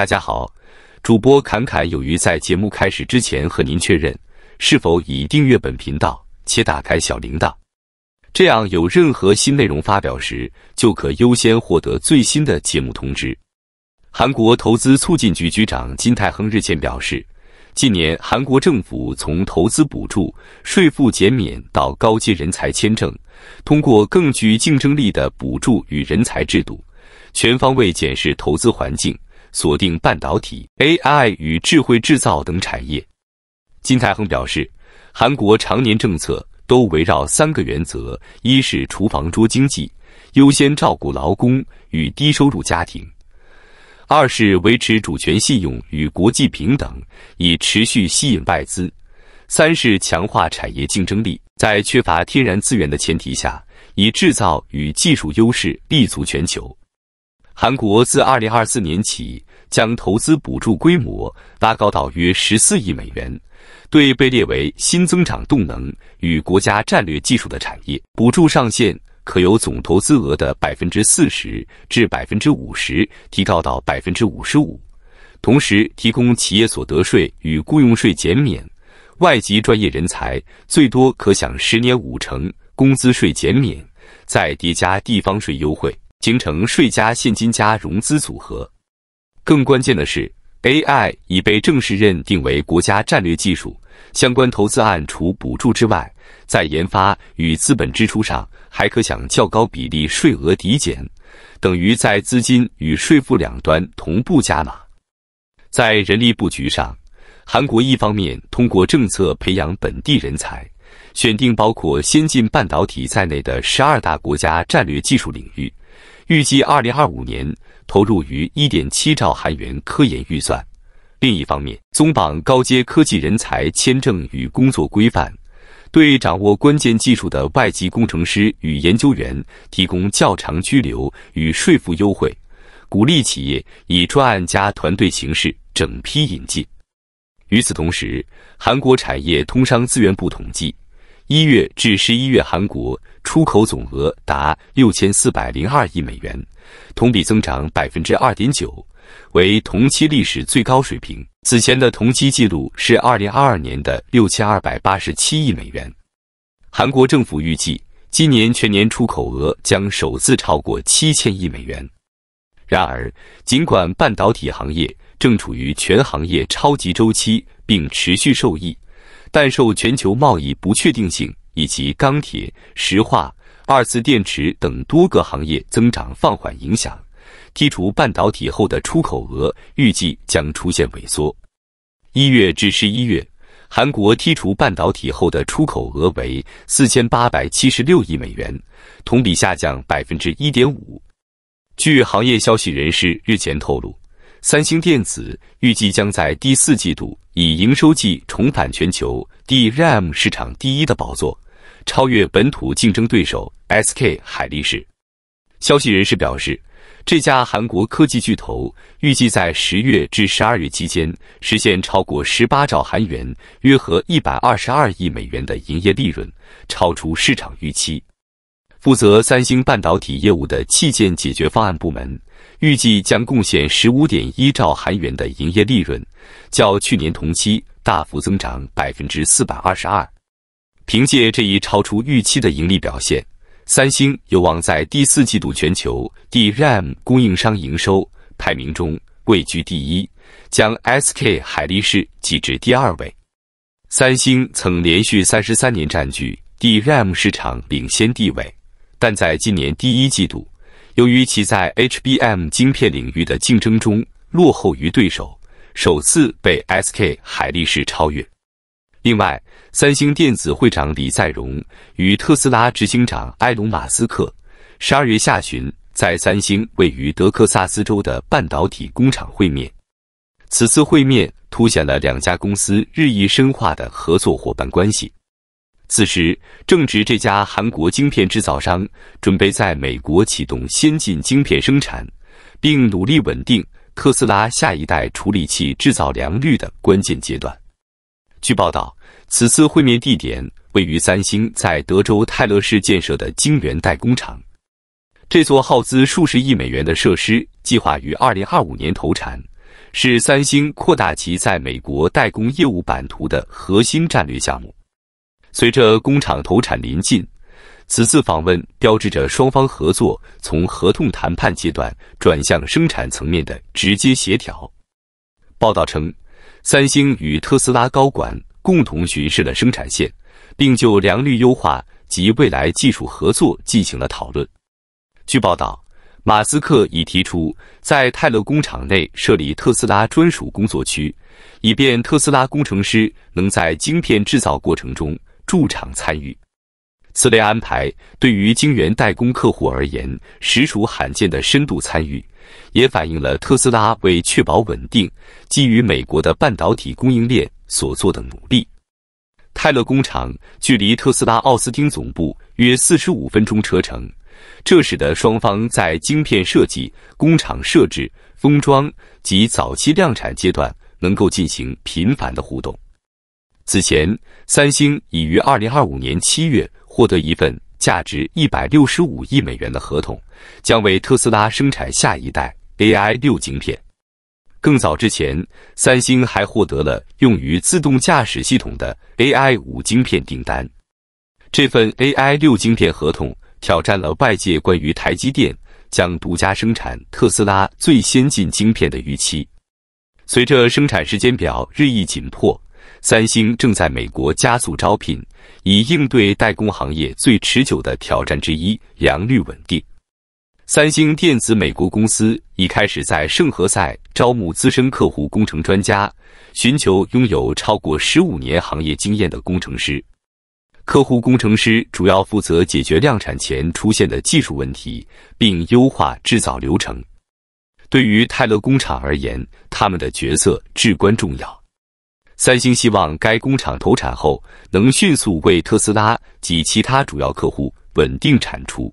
大家好，主播侃侃有余在节目开始之前和您确认，是否已订阅本频道且打开小铃铛？这样有任何新内容发表时，就可优先获得最新的节目通知。韩国投资促进局局长金泰亨日前表示，近年韩国政府从投资补助、税负减免到高阶人才签证，通过更具竞争力的补助与人才制度，全方位检视投资环境。锁定半导体、AI 与智慧制造等产业，金泰亨表示，韩国常年政策都围绕三个原则：一是厨房桌经济，优先照顾劳工与低收入家庭；二是维持主权信用与国际平等，以持续吸引外资；三是强化产业竞争力，在缺乏天然资源的前提下，以制造与技术优势立足全球。韩国自二零二四年起将投资补助规模拉高到约十四亿美元，对被列为新增长动能与国家战略技术的产业，补助上限可由总投资额的百分之四十至百分之五十提高到百分之五十五，同时提供企业所得税与雇佣税减免，外籍专业人才最多可享十年五成工资税减免，再叠加地方税优惠。形成税加现金加融资组合，更关键的是，AI 已被正式认定为国家战略技术。相关投资案除补助之外，在研发与资本支出上还可享较高比例税额抵减，等于在资金与税负两端同步加码。在人力布局上，韩国一方面通过政策培养本地人才，选定包括先进半导体在内的十二大国家战略技术领域。预计二零二五年投入逾一点七兆韩元科研预算。另一方面，松绑高阶科技人才签证与工作规范，对掌握关键技术的外籍工程师与研究员提供较长居留与税负优惠，鼓励企业以专案加团队形式整批引进。与此同时，韩国产业通商资源部统计。一月至十一月，韩国出口总额达六千四百零二亿美元，同比增长百分之二点九，为同期历史最高水平。此前的同期记录是二零二二年的六千二百八十七亿美元。韩国政府预计，今年全年出口额将首次超过七千亿美元。然而，尽管半导体行业正处于全行业超级周期，并持续受益。但受全球贸易不确定性以及钢铁、石化、二次电池等多个行业增长放缓影响，剔除半导体后的出口额预计将出现萎缩。一月至十一月，韩国剔除半导体后的出口额为四千八百七十六亿美元，同比下降百分之一点五。据行业消息人士日前透露。三星电子预计将在第四季度以营收季重返全球 DRAM 市场第一的宝座，超越本土竞争对手 SK 海力士。消息人士表示，这家韩国科技巨头预计在十月至十二月期间实现超过十八兆韩元（约合一百二十二亿美元）的营业利润，超出市场预期。负责三星半导体业务的器件解决方案部门，预计将贡献十五点一兆韩元的营业利润，较去年同期大幅增长百分之四百二十二。凭借这一超出预期的盈利表现，三星有望在第四季度全球 DRAM 供应商营收排名中位居第一，将 SK 海力士挤至第二位。三星曾连续三十三年占据 DRAM 市场领先地位。但在今年第一季度，由于其在 HBM 芯片领域的竞争中落后于对手，首次被 SK 海力士超越。另外，三星电子会长李在镕与特斯拉执行长埃隆·马斯克，十二月下旬在三星位于德克萨斯州的半导体工厂会面。此次会面凸显了两家公司日益深化的合作伙伴关系。此时正值这家韩国晶片制造商准备在美国启动先进晶片生产，并努力稳定特斯拉下一代处理器制造良率的关键阶段。据报道，此次会面地点位于三星在德州泰勒市建设的晶圆代工厂。这座耗资数十亿美元的设施计划于2025年投产，是三星扩大其在美国代工业务版图的核心战略项目。随着工厂投产临近，此次访问标志着双方合作从合同谈判阶段转向生产层面的直接协调。报道称，三星与特斯拉高管共同巡视了生产线，并就良率优化及未来技术合作进行了讨论。据报道，马斯克已提出在泰勒工厂内设立特斯拉专属工作区，以便特斯拉工程师能在晶片制造过程中。驻场参与此类安排，对于晶圆代工客户而言，实属罕见的深度参与，也反映了特斯拉为确保稳定、基于美国的半导体供应链所做的努力。泰勒工厂距离特斯拉奥斯汀总部约四十五分钟车程，这使得双方在晶片设计、工厂设置、封装及早期量产阶段能够进行频繁的互动。此前，三星已于二零二五年七月获得一份价值一百六十五亿美元的合同，将为特斯拉生产下一代 AI 六晶片。更早之前，三星还获得了用于自动驾驶系统的 AI 五晶片订单。这份 AI 六晶片合同挑战了外界关于台积电将独家生产特斯拉最先进晶片的预期。随着生产时间表日益紧迫。三星正在美国加速招聘，以应对代工行业最持久的挑战之一——良率稳定。三星电子美国公司已开始在圣何塞招募资深客户工程专家，寻求拥有超过十五年行业经验的工程师。客户工程师主要负责解决量产前出现的技术问题，并优化制造流程。对于泰勒工厂而言，他们的角色至关重要。三星希望该工厂投产后能迅速为特斯拉及其他主要客户稳定产出。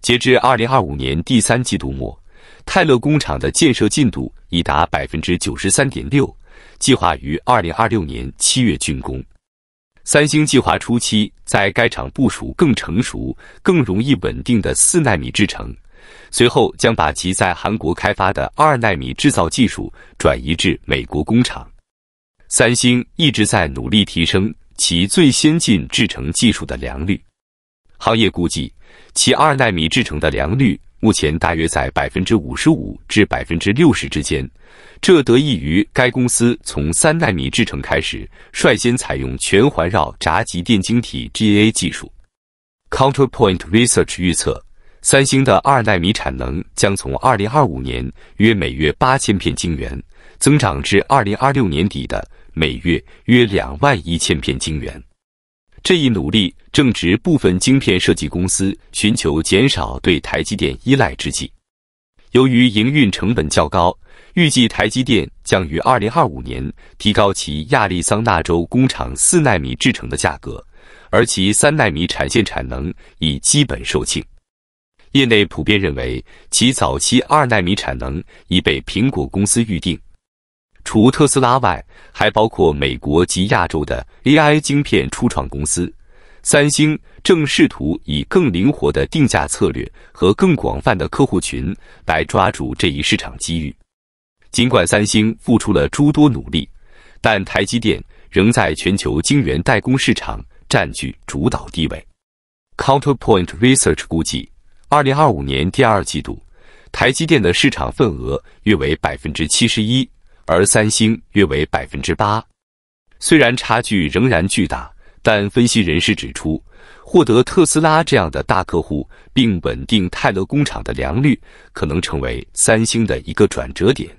截至二零二五年第三季度末，泰勒工厂的建设进度已达百分之九十三点六，计划于二零二六年七月竣工。三星计划初期在该厂部署更成熟、更容易稳定的四纳米制程，随后将把其在韩国开发的二纳米制造技术转移至美国工厂。三星一直在努力提升其最先进制程技术的良率。行业估计，其二纳米制程的良率目前大约在百分之五十五至百分之六十之间。这得益于该公司从三纳米制程开始率先采用全环绕闸极电晶体 （GAA） 技术。Counterpoint Research 预测，三星的二纳米产能将从二零二五年约每月八千片晶圆。增长至二零二六年底的每月约两万一千片晶圆。这一努力正值部分晶片设计公司寻求减少对台积电依赖之际。由于营运成本较高，预计台积电将于二零二五年提高其亚利桑那州工厂四纳米制程的价格，而其三纳米产线产能已基本售罄。业内普遍认为，其早期二纳米产能已被苹果公司预定。除特斯拉外，还包括美国及亚洲的 AI 晶片初创公司。三星正试图以更灵活的定价策略和更广泛的客户群来抓住这一市场机遇。尽管三星付出了诸多努力，但台积电仍在全球晶圆代工市场占据主导地位。Counterpoint Research 估计，二零二五年第二季度，台积电的市场份额约为百分之七十一。而三星约为百分之八，虽然差距仍然巨大，但分析人士指出，获得特斯拉这样的大客户并稳定泰勒工厂的良率，可能成为三星的一个转折点。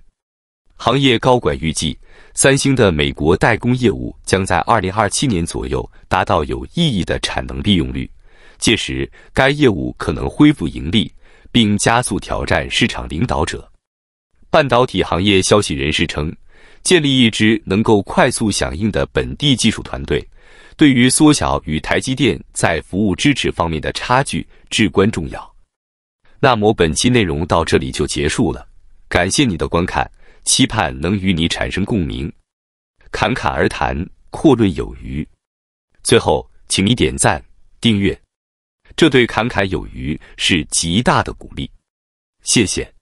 行业高管预计，三星的美国代工业务将在二零二七年左右达到有意义的产能利用率，届时该业务可能恢复盈利，并加速挑战市场领导者。半导体行业消息人士称，建立一支能够快速响应的本地技术团队，对于缩小与台积电在服务支持方面的差距至关重要。那么本期内容到这里就结束了，感谢你的观看，期盼能与你产生共鸣。侃侃而谈，阔论有余。最后，请你点赞、订阅，这对侃侃有余是极大的鼓励。谢谢。